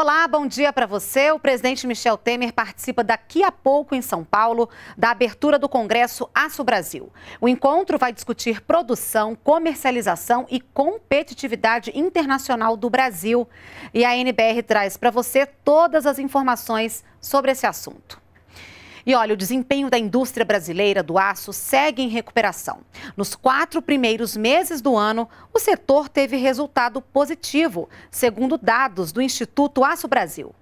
Olá, bom dia para você. O presidente Michel Temer participa daqui a pouco em São Paulo da abertura do Congresso Aço Brasil. O encontro vai discutir produção, comercialização e competitividade internacional do Brasil. E a NBR traz para você todas as informações sobre esse assunto. E olha, o desempenho da indústria brasileira do aço segue em recuperação. Nos quatro primeiros meses do ano, o setor teve resultado positivo, segundo dados do Instituto Aço Brasil.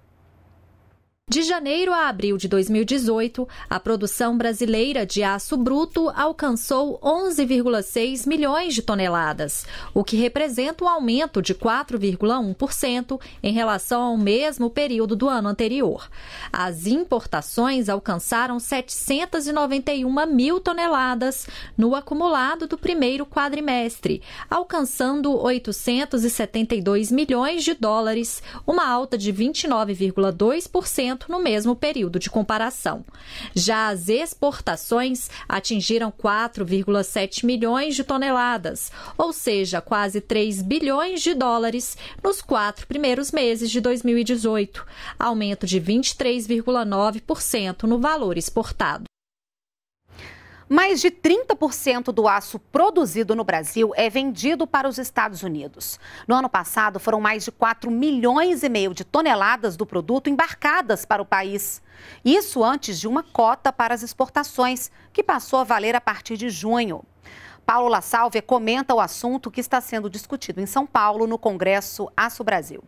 De janeiro a abril de 2018, a produção brasileira de aço bruto alcançou 11,6 milhões de toneladas, o que representa um aumento de 4,1% em relação ao mesmo período do ano anterior. As importações alcançaram 791 mil toneladas no acumulado do primeiro quadrimestre, alcançando 872 milhões de dólares, uma alta de 29,2% no mesmo período de comparação. Já as exportações atingiram 4,7 milhões de toneladas, ou seja, quase 3 bilhões de dólares nos quatro primeiros meses de 2018, aumento de 23,9% no valor exportado. Mais de 30% do aço produzido no Brasil é vendido para os Estados Unidos. No ano passado, foram mais de 4 milhões e meio de toneladas do produto embarcadas para o país. Isso antes de uma cota para as exportações, que passou a valer a partir de junho. Paulo La Salve comenta o assunto que está sendo discutido em São Paulo no Congresso Aço Brasil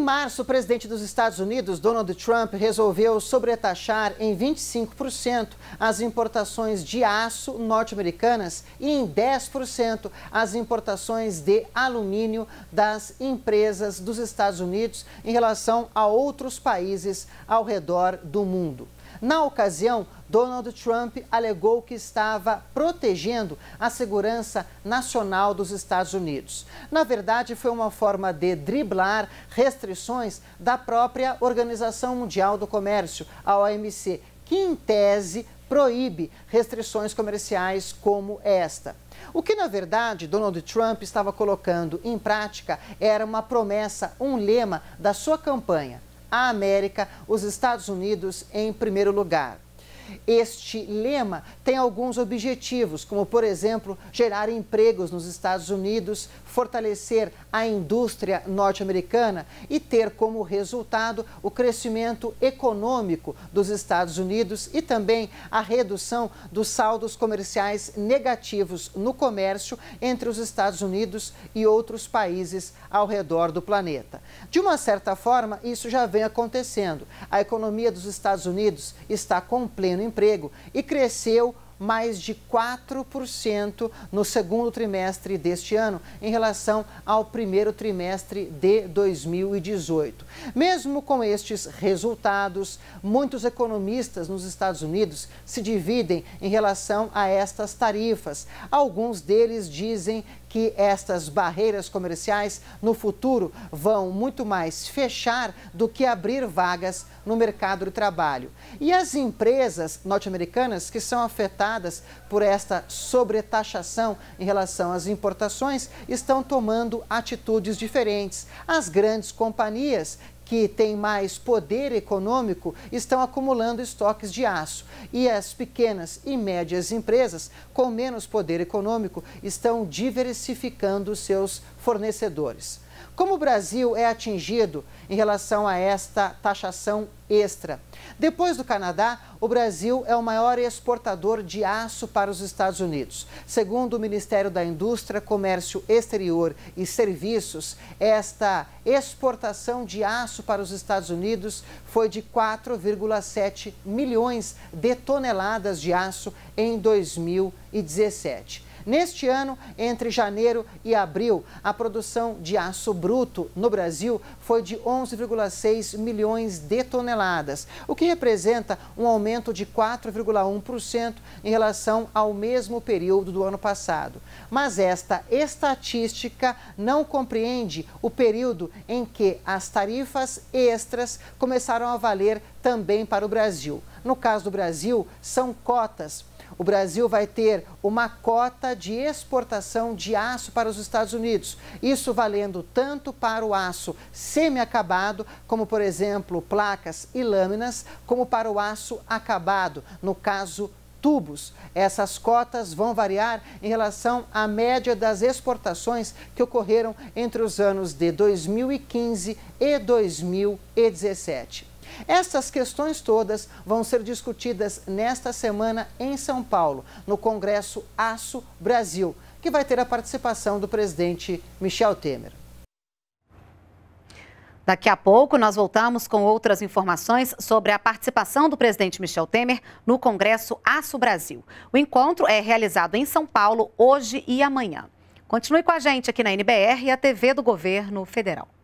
março, o presidente dos Estados Unidos, Donald Trump, resolveu sobretaxar em 25% as importações de aço norte-americanas e em 10% as importações de alumínio das empresas dos Estados Unidos em relação a outros países ao redor do mundo. Na ocasião, Donald Trump alegou que estava protegendo a segurança nacional dos Estados Unidos. Na verdade, foi uma forma de driblar restrições da própria Organização Mundial do Comércio, a OMC, que em tese proíbe restrições comerciais como esta. O que, na verdade, Donald Trump estava colocando em prática era uma promessa, um lema da sua campanha a América, os Estados Unidos em primeiro lugar. Este lema tem alguns objetivos, como, por exemplo, gerar empregos nos Estados Unidos, fortalecer a indústria norte-americana e ter como resultado o crescimento econômico dos Estados Unidos e também a redução dos saldos comerciais negativos no comércio entre os Estados Unidos e outros países ao redor do planeta. De uma certa forma, isso já vem acontecendo. A economia dos Estados Unidos está com pleno pleno emprego e cresceu mais de 4% no segundo trimestre deste ano, em relação ao primeiro trimestre de 2018. Mesmo com estes resultados, muitos economistas nos Estados Unidos se dividem em relação a estas tarifas. Alguns deles dizem que estas barreiras comerciais no futuro vão muito mais fechar do que abrir vagas no mercado de trabalho. E as empresas norte-americanas que são afetadas por esta sobretaxação em relação às importações estão tomando atitudes diferentes. As grandes companhias que têm mais poder econômico estão acumulando estoques de aço e as pequenas e médias empresas com menos poder econômico estão diversificando seus fornecedores. Como o Brasil é atingido em relação a esta taxação extra? Depois do Canadá, o Brasil é o maior exportador de aço para os Estados Unidos. Segundo o Ministério da Indústria, Comércio Exterior e Serviços, esta exportação de aço para os Estados Unidos foi de 4,7 milhões de toneladas de aço em 2017. Neste ano, entre janeiro e abril, a produção de aço bruto no Brasil foi de 11,6 milhões de toneladas, o que representa um aumento de 4,1% em relação ao mesmo período do ano passado. Mas esta estatística não compreende o período em que as tarifas extras começaram a valer também para o Brasil. No caso do Brasil, são cotas. O Brasil vai ter uma cota de exportação de aço para os Estados Unidos. Isso valendo tanto para o aço semi-acabado, como por exemplo placas e lâminas, como para o aço acabado, no caso tubos. Essas cotas vão variar em relação à média das exportações que ocorreram entre os anos de 2015 e 2017. Essas questões todas vão ser discutidas nesta semana em São Paulo, no Congresso Aço Brasil, que vai ter a participação do presidente Michel Temer. Daqui a pouco nós voltamos com outras informações sobre a participação do presidente Michel Temer no Congresso Aço Brasil. O encontro é realizado em São Paulo hoje e amanhã. Continue com a gente aqui na NBR e a TV do Governo Federal.